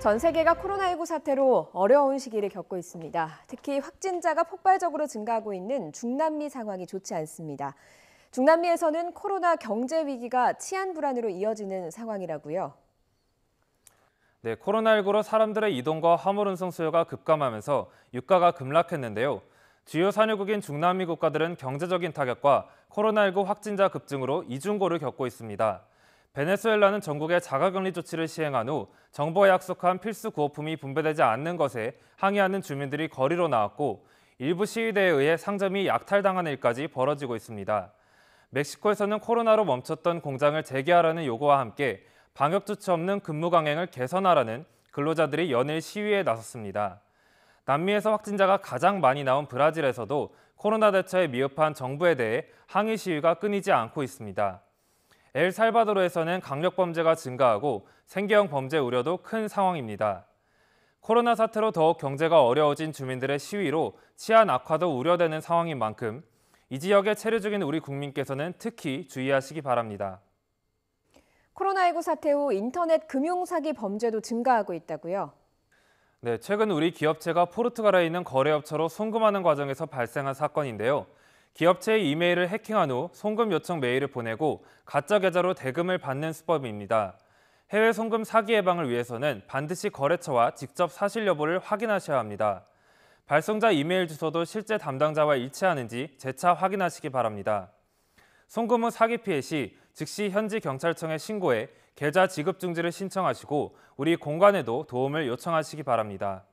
전 세계가 코로나19 사태로 어려운 시기를 겪고 있습니다. 특히 확진자가 폭발적으로 증가하고 있는 중남미 상황이 좋지 않습니다. 중남미에서는 코로나 경제 위기가 치안 불안으로 이어지는 상황이라고요. 네, 코로나19로 사람들의 이동과 화물운송 수요가 급감하면서 유가가 급락했는데요. 주요 산유국인 중남미 국가들은 경제적인 타격과 코로나19 확진자 급증으로 이중고를 겪고 있습니다. 베네수엘라는 전국에 자가격리 조치를 시행한 후 정부가 약속한 필수 구호품이 분배되지 않는 것에 항의하는 주민들이 거리로 나왔고 일부 시위대에 의해 상점이 약탈당한 일까지 벌어지고 있습니다. 멕시코에서는 코로나로 멈췄던 공장을 재개하라는 요구와 함께 방역 조치 없는 근무 강행을 개선하라는 근로자들이 연일 시위에 나섰습니다. 남미에서 확진자가 가장 많이 나온 브라질에서도 코로나 대처에 미흡한 정부에 대해 항의 시위가 끊이지 않고 있습니다. 엘살바도르에서는 강력 범죄가 증가하고 생계형 범죄 우려도 큰 상황입니다. 코로나 사태로 더욱 경제가 어려워진 주민들의 시위로 치안 악화도 우려되는 상황인 만큼 이 지역에 체류 중인 우리 국민께서는 특히 주의하시기 바랍니다. 코로나19 사태 후 인터넷 금융 사기 범죄도 증가하고 있다고요. 네, 최근 우리 기업체가 포르투갈에 있는 거래업체로 송금하는 과정에서 발생한 사건인데요. 기업체의 이메일을 해킹한 후 송금 요청 메일을 보내고 가짜 계좌로 대금을 받는 수법입니다. 해외 송금 사기 예방을 위해서는 반드시 거래처와 직접 사실 여부를 확인하셔야 합니다. 발송자 이메일 주소도 실제 담당자와 일치하는지 재차 확인하시기 바랍니다. 송금 후 사기 피해 시 즉시 현지 경찰청에 신고해 계좌 지급 중지를 신청하시고 우리 공관에도 도움을 요청하시기 바랍니다.